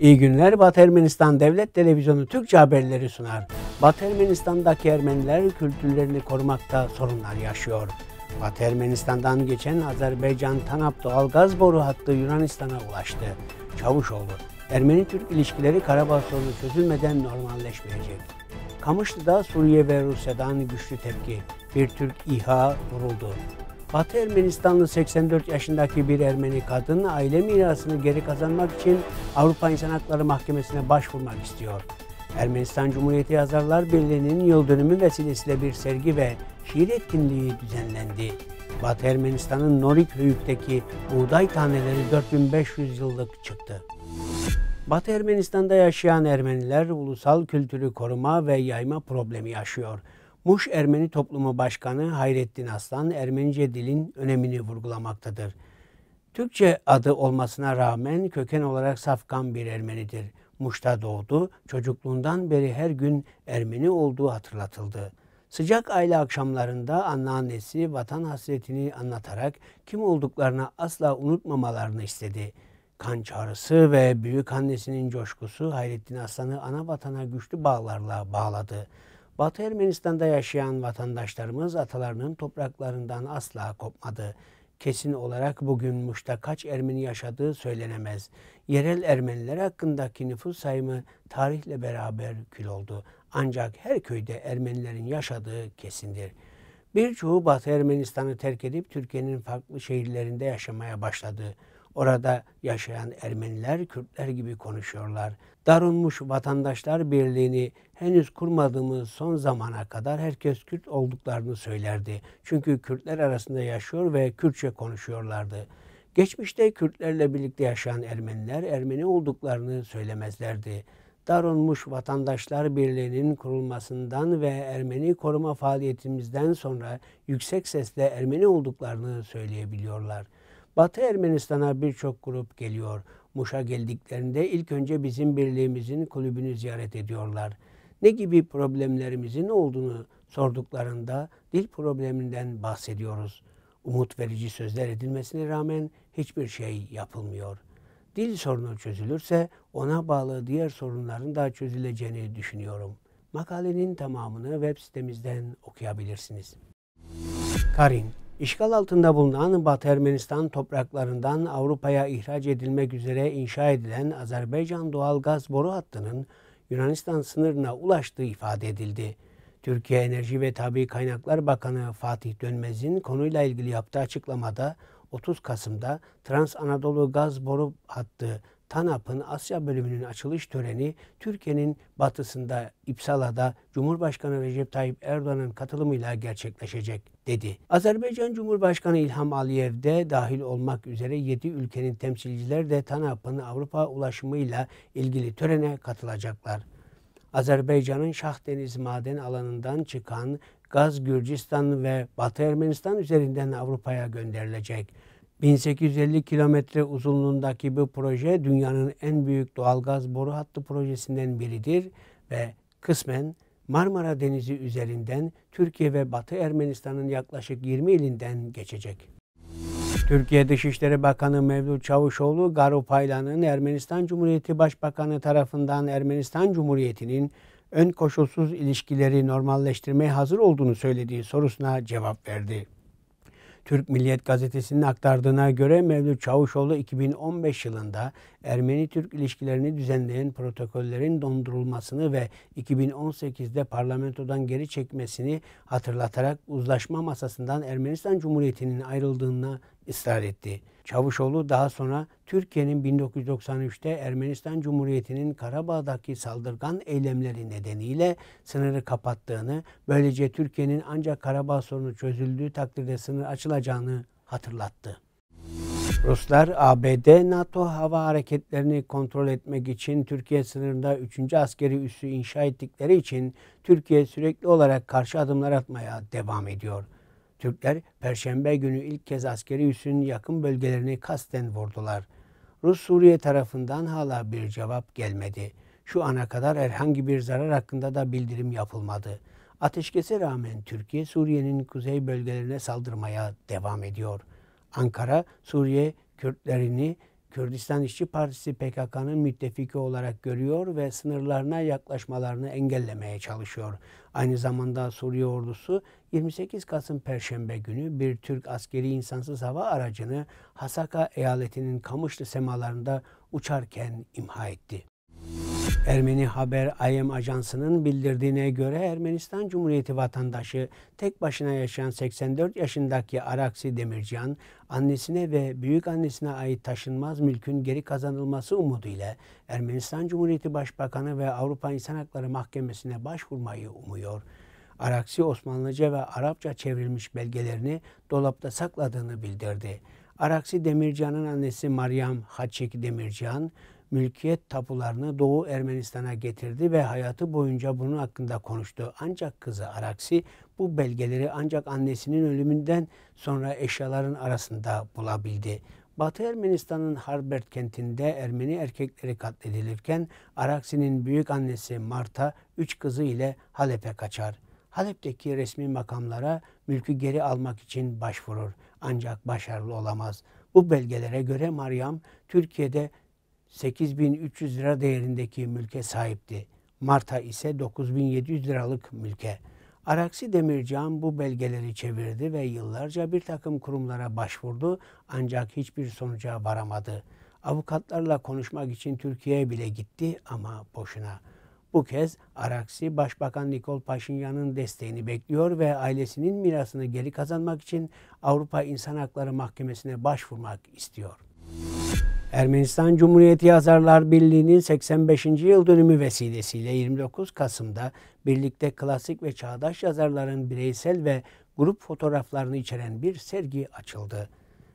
İyi günler. Batı Ermenistan Devlet Televizyonu Türkçe haberleri sunar. Batı Ermenistan'daki Ermeniler kültürlerini korumakta sorunlar yaşıyor. Batı Ermenistan'dan geçen Azerbaycan Tanap doğalgaz boru hattı Yunanistan'a ulaştı. Çavuşoğlu, Ermeni-Türk ilişkileri Karabağ sorunu çözülmeden normalleşmeyecek. Kamışlı'da Suriye ve Rusya'dan güçlü tepki. Bir Türk İHA vuruldu. Batı Ermenistanlı 84 yaşındaki bir Ermeni kadın aile mirasını geri kazanmak için Avrupa İnsan Hakları Mahkemesi'ne başvurmak istiyor. Ermenistan Cumhuriyeti Yazarlar Birliği'nin yıl dönümü vesilesiyle bir sergi ve şiir etkinliği düzenlendi. Batı Ermenistan'ın Norik Höyük'teki buğday taneleri 4500 yıllık çıktı. Batı Ermenistan'da yaşayan Ermeniler ulusal kültürü koruma ve yayma problemi yaşıyor. Muş Ermeni Toplumu Başkanı Hayrettin Aslan Ermenice dilin önemini vurgulamaktadır. Türkçe adı olmasına rağmen köken olarak safkan bir Ermenidir. Muş'ta doğdu, çocukluğundan beri her gün Ermeni olduğu hatırlatıldı. Sıcak aile akşamlarında anneannesi vatan hasretini anlatarak kim olduklarını asla unutmamalarını istedi. Kan çağrısı ve büyük annesinin coşkusu Hayrettin Aslan'ı ana vatana güçlü bağlarla bağladı. Batı Ermenistan'da yaşayan vatandaşlarımız atalarının topraklarından asla kopmadı. Kesin olarak bugün Muş'ta kaç Ermeni yaşadığı söylenemez. Yerel Ermeniler hakkındaki nüfus sayımı tarihle beraber kül oldu. Ancak her köyde Ermenilerin yaşadığı kesindir. Birçoğu Batı Ermenistan'ı terk edip Türkiye'nin farklı şehirlerinde yaşamaya başladı. Orada yaşayan Ermeniler Kürtler gibi konuşuyorlar. Darunmuş vatandaşlar birliğini henüz kurmadığımız son zamana kadar herkes Kürt olduklarını söylerdi. Çünkü Kürtler arasında yaşıyor ve Kürtçe konuşuyorlardı. Geçmişte Kürtlerle birlikte yaşayan Ermeniler Ermeni olduklarını söylemezlerdi. Darunmuş Vatandaşlar Birliği'nin kurulmasından ve Ermeni koruma faaliyetimizden sonra yüksek sesle Ermeni olduklarını söyleyebiliyorlar. Batı Ermenistan'a birçok grup geliyor. Muş'a geldiklerinde ilk önce bizim birliğimizin kulübünü ziyaret ediyorlar. Ne gibi problemlerimizin olduğunu sorduklarında dil probleminden bahsediyoruz. Umut verici sözler edilmesine rağmen hiçbir şey yapılmıyor. Dil sorunu çözülürse ona bağlı diğer sorunların da çözüleceğini düşünüyorum. Makalenin tamamını web sitemizden okuyabilirsiniz. Karin İşgal altında bulunan Batı Ermenistan topraklarından Avrupa'ya ihraç edilmek üzere inşa edilen Azerbaycan doğal gaz boru hattının Yunanistan sınırına ulaştığı ifade edildi. Türkiye Enerji ve Tabi Kaynaklar Bakanı Fatih Dönmez'in konuyla ilgili yaptığı açıklamada 30 Kasım'da Trans Anadolu Gaz Boru Hattı TANAP'ın Asya bölümünün açılış töreni Türkiye'nin batısında İpsala'da Cumhurbaşkanı Recep Tayyip Erdoğan'ın katılımıyla gerçekleşecek dedi. Azerbaycan Cumhurbaşkanı İlham Aliyev de dahil olmak üzere 7 ülkenin temsilciler de TANAP'ın Avrupa ulaşımıyla ilgili törene katılacaklar. Azerbaycan'ın Şah Deniz maden alanından çıkan gaz Gürcistan ve Batı Ermenistan üzerinden Avrupa'ya gönderilecek. 1850 kilometre uzunluğundaki bu proje dünyanın en büyük doğalgaz boru hattı projesinden biridir ve kısmen Marmara Denizi üzerinden Türkiye ve Batı Ermenistan'ın yaklaşık 20 ilinden geçecek. Türkiye Dışişleri Bakanı Mevlüt Çavuşoğlu, Garopaylan'ın Ermenistan Cumhuriyeti Başbakanı tarafından Ermenistan Cumhuriyeti'nin ön koşulsuz ilişkileri normalleştirmeye hazır olduğunu söylediği sorusuna cevap verdi. Türk Milliyet Gazetesi'nin aktardığına göre Mevlüt Çavuşoğlu 2015 yılında Ermeni-Türk ilişkilerini düzenleyen protokollerin dondurulmasını ve 2018'de parlamentodan geri çekmesini hatırlatarak uzlaşma masasından Ermenistan Cumhuriyeti'nin ayrıldığına ısrar etti. Çavuşoğlu daha sonra Türkiye'nin 1993'te Ermenistan Cumhuriyeti'nin Karabağ'daki saldırgan eylemleri nedeniyle sınırı kapattığını, böylece Türkiye'nin ancak Karabağ sorunu çözüldüğü takdirde sınır açılacağını hatırlattı. Ruslar ABD NATO hava hareketlerini kontrol etmek için Türkiye sınırında 3. askeri üssü inşa ettikleri için Türkiye sürekli olarak karşı adımlar atmaya devam ediyor. Türkler perşembe günü ilk kez askeri üssün yakın bölgelerini kasten vurdular. Rus Suriye tarafından hala bir cevap gelmedi. Şu ana kadar herhangi bir zarar hakkında da bildirim yapılmadı. Ateşkese rağmen Türkiye Suriye'nin kuzey bölgelerine saldırmaya devam ediyor.'' Ankara Suriye Kürtlerini Kürdistan İşçi Partisi PKK'nın müttefiki olarak görüyor ve sınırlarına yaklaşmalarını engellemeye çalışıyor. Aynı zamanda Suriye ordusu 28 Kasım Perşembe günü bir Türk askeri insansız hava aracını Hasaka eyaletinin Kamışlı semalarında uçarken imha etti. Ermeni Haber IM Ajansı'nın bildirdiğine göre Ermenistan Cumhuriyeti vatandaşı tek başına yaşayan 84 yaşındaki Araksi Demircan annesine ve büyük annesine ait taşınmaz mülkün geri kazanılması umuduyla Ermenistan Cumhuriyeti Başbakanı ve Avrupa İnsan Hakları Mahkemesi'ne başvurmayı umuyor. Araksi Osmanlıca ve Arapça çevrilmiş belgelerini dolapta sakladığını bildirdi. Araksi Demircan'ın annesi Maryam Haçik Demircan, mülkiyet tapularını Doğu Ermenistan'a getirdi ve hayatı boyunca bunun hakkında konuştu. Ancak kızı Araksi bu belgeleri ancak annesinin ölümünden sonra eşyaların arasında bulabildi. Batı Ermenistan'ın Harbert kentinde Ermeni erkekleri katledilirken Araksi'nin büyük annesi Marta üç kızı ile Halep'e kaçar. Halep'teki resmi makamlara mülkü geri almak için başvurur ancak başarılı olamaz. Bu belgelere göre Maryam Türkiye'de 8300 lira değerindeki mülke sahipti. Marta ise 9700 liralık mülke. Araksi Demircan bu belgeleri çevirdi ve yıllarca bir takım kurumlara başvurdu ancak hiçbir sonuca varamadı. Avukatlarla konuşmak için Türkiye'ye bile gitti ama boşuna. Bu kez Araksi Başbakan Nikol Paşinyan'ın desteğini bekliyor ve ailesinin mirasını geri kazanmak için Avrupa İnsan Hakları Mahkemesi'ne başvurmak istiyor. Ermenistan Cumhuriyeti Yazarlar Birliği'nin 85. yıl dönümü vesilesiyle 29 Kasım'da birlikte klasik ve çağdaş yazarların bireysel ve grup fotoğraflarını içeren bir sergi açıldı.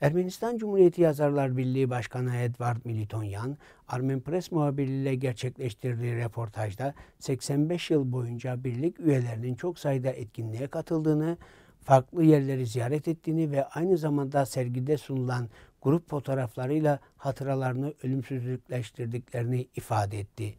Ermenistan Cumhuriyeti Yazarlar Birliği Başkanı Edward Militonyan, Armen Press muhabiriyle gerçekleştirdiği röportajda 85 yıl boyunca birlik üyelerinin çok sayıda etkinliğe katıldığını, farklı yerleri ziyaret ettiğini ve aynı zamanda sergide sunulan grup fotoğraflarıyla hatıralarını ölümsüzlükleştirdiklerini ifade etti.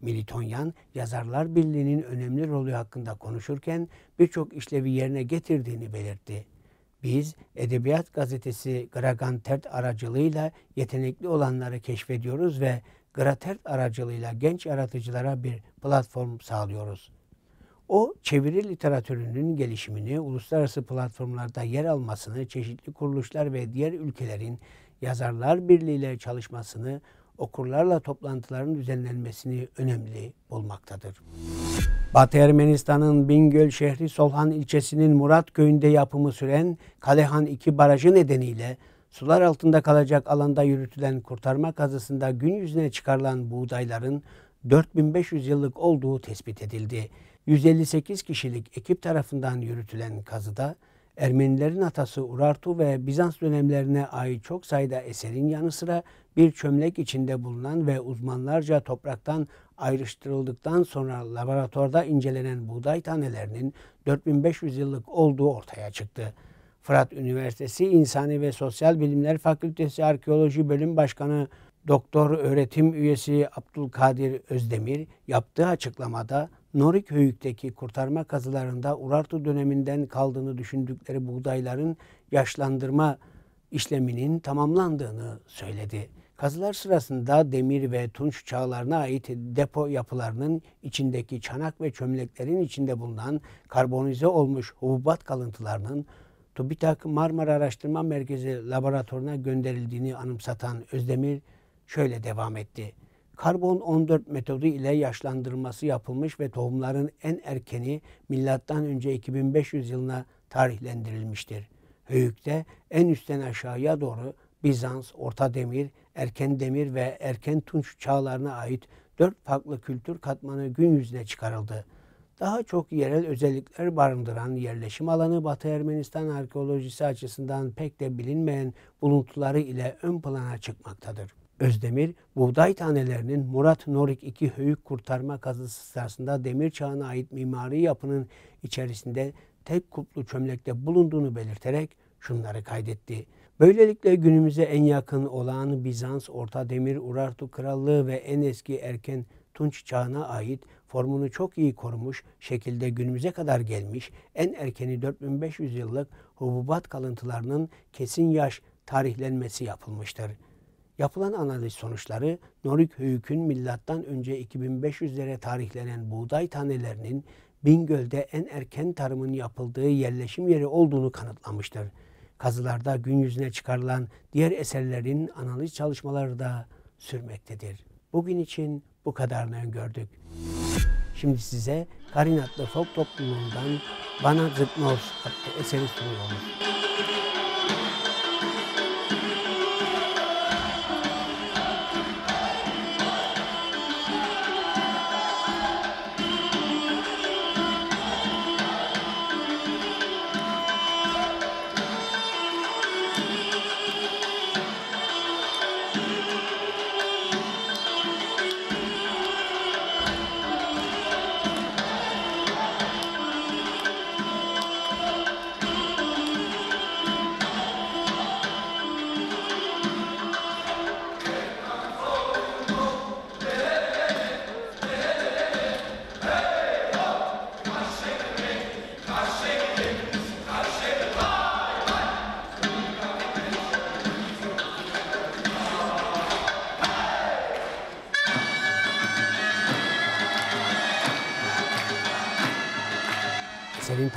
Militonyan, Yazarlar Birliği'nin önemli rolü hakkında konuşurken birçok işlevi yerine getirdiğini belirtti. Biz Edebiyat Gazetesi Gragantert aracılığıyla yetenekli olanları keşfediyoruz ve Gratert aracılığıyla genç yaratıcılara bir platform sağlıyoruz. O çeviri literatürünün gelişimini, uluslararası platformlarda yer almasını, çeşitli kuruluşlar ve diğer ülkelerin yazarlar birliğiyle çalışmasını, okurlarla toplantıların düzenlenmesini önemli bulmaktadır. Batı Ermenistan'ın Bingöl şehri Solhan ilçesinin Murat köyünde yapımı süren Kalehan 2 barajı nedeniyle sular altında kalacak alanda yürütülen kurtarma kazısında gün yüzüne çıkarılan buğdayların 4500 yıllık olduğu tespit edildi. 158 kişilik ekip tarafından yürütülen kazıda Ermenilerin atası Urartu ve Bizans dönemlerine ait çok sayıda eserin yanı sıra bir çömlek içinde bulunan ve uzmanlarca topraktan ayrıştırıldıktan sonra laboratuvarda incelenen buğday tanelerinin 4500 yıllık olduğu ortaya çıktı. Fırat Üniversitesi İnsani ve Sosyal Bilimler Fakültesi Arkeoloji Bölüm Başkanı Doktor öğretim üyesi Abdülkadir Özdemir yaptığı açıklamada Norik Höyük'teki kurtarma kazılarında Urartu döneminden kaldığını düşündükleri buğdayların yaşlandırma işleminin tamamlandığını söyledi. Kazılar sırasında demir ve tunç çağlarına ait depo yapılarının içindeki çanak ve çömleklerin içinde bulunan karbonize olmuş hububat kalıntılarının TÜBİTAK Marmara Araştırma Merkezi laboratuvarına gönderildiğini anımsatan Özdemir şöyle devam etti karbon 14 metodu ile yaşlandırılması yapılmış ve tohumların en erkeni milattan önce 2500 yılına tarihlendirilmiştir. Höyük'te en üstten aşağıya doğru Bizans, Orta Demir, Erken Demir ve Erken Tunç çağlarına ait dört farklı kültür katmanı gün yüzüne çıkarıldı. Daha çok yerel özellikler barındıran yerleşim alanı Batı Ermenistan arkeolojisi açısından pek de bilinmeyen buluntuları ile ön plana çıkmaktadır. Özdemir, buğday tanelerinin Murat Norik 2 höyük kurtarma kazısı sırasında demir çağına ait mimari yapının içerisinde tek kutlu çömlekte bulunduğunu belirterek şunları kaydetti. Böylelikle günümüze en yakın olan Bizans, Orta Demir, Urartu Krallığı ve en eski erken Tunç çağına ait formunu çok iyi korumuş şekilde günümüze kadar gelmiş en erkeni 4500 yıllık hububat kalıntılarının kesin yaş tarihlenmesi yapılmıştır. Yapılan analiz sonuçları Norik Höyük'ün milattan önce 2500'lere tarihlenen buğday tanelerinin Bingöl'de en erken tarımın yapıldığı yerleşim yeri olduğunu kanıtlamıştır. Kazılarda gün yüzüne çıkarılan diğer eserlerin analiz çalışmaları da sürmektedir. Bugün için bu kadarını gördük. Şimdi size Karin adlı folk topluluğundan Bana Zıpnos adlı eseri sunuyoruz.